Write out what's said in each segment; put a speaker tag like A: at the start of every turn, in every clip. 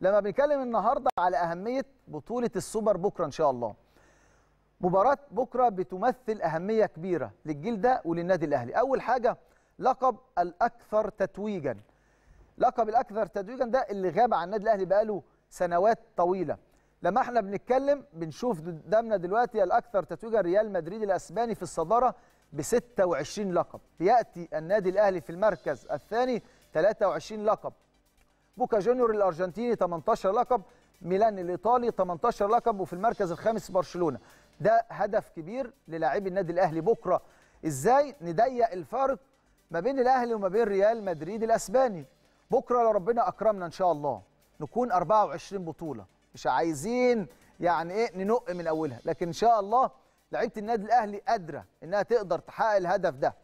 A: لما بنتكلم النهارده على اهميه بطوله السوبر بكره ان شاء الله مباراه بكره بتمثل اهميه كبيره للجيل ده وللنادي الاهلي اول حاجه لقب الاكثر تتويجا لقب الاكثر تتويجا ده اللي غاب عن النادي الاهلي بقاله سنوات طويله لما احنا بنتكلم بنشوف قدامنا دلوقتي الاكثر تتويجا ريال مدريد الاسباني في الصداره ب 26 لقب ياتي النادي الاهلي في المركز الثاني 23 لقب بوكا جونيور الارجنتيني 18 لقب ميلان الايطالي 18 لقب وفي المركز الخامس برشلونه ده هدف كبير للاعبي النادي الاهلي بكره ازاي نضيق الفارق ما بين الاهلي وما بين ريال مدريد الاسباني بكره لو ربنا اكرمنا ان شاء الله نكون 24 بطوله مش عايزين يعني ايه ننق من اولها لكن ان شاء الله لعيبه النادي الاهلي قادره انها تقدر تحقق الهدف ده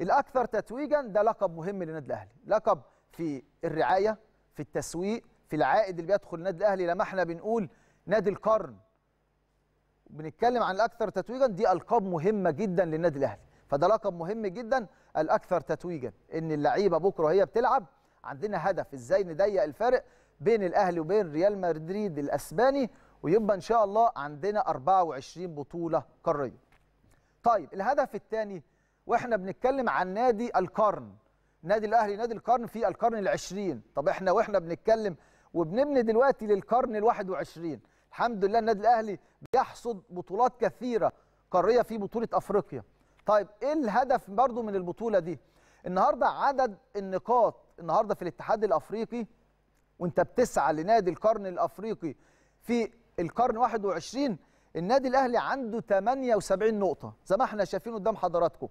A: الاكثر تتويجا ده لقب مهم للنادي الاهلي لقب في الرعايه في التسويق في العائد اللي بيدخل النادي الاهلي لما احنا بنقول نادي القرن بنتكلم عن الاكثر تتويجا دي القاب مهمه جدا للنادي الاهلي فده لقب مهم جدا الاكثر تتويجا ان اللعيبه بكره وهي بتلعب عندنا هدف ازاي نضيق الفارق بين الاهلي وبين ريال مدريد الاسباني ويبقى ان شاء الله عندنا 24 بطوله قاريه. طيب الهدف الثاني واحنا بنتكلم عن نادي القرن نادي الاهلي نادي القرن في القرن العشرين طب احنا واحنا بنتكلم وبنبني دلوقتي للقرن الواحد وعشرين الحمد لله النادي الاهلي بيحصد بطولات كثيره قاريه في بطوله افريقيا طيب ايه الهدف برضو من البطوله دي النهارده عدد النقاط النهارده في الاتحاد الافريقي وانت بتسعى لنادي القرن الافريقي في القرن 21 النادي الاهلي عنده 78 نقطه زي ما احنا شايفين قدام حضراتكم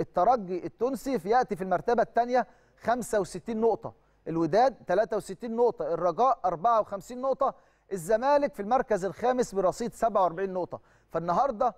A: الترجي التونسي في ياتي في المرتبه الثانيه 65 نقطه الوداد 63 نقطه الرجاء 54 نقطه الزمالك في المركز الخامس برصيد 47 نقطه فالنهارده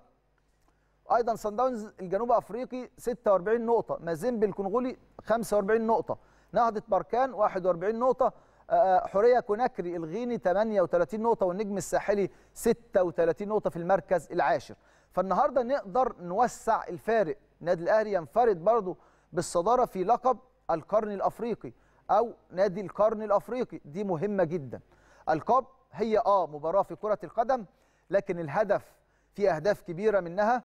A: ايضا سان داونز الجنوب افريقي 46 نقطه مازيمبي الكونغولي 45 نقطه نهضه بركان 41 نقطه آه، آه، حوريه كوناكري الغيني 38 نقطه والنجم الساحلي 36 نقطه في المركز العاشر فالنهارده نقدر نوسع الفارق النادي الاهلي ينفرد برضه بالصداره في لقب القرن الافريقي او نادي القرن الافريقي دي مهمه جدا القاب هي اه مباراه في كره القدم لكن الهدف في اهداف كبيره منها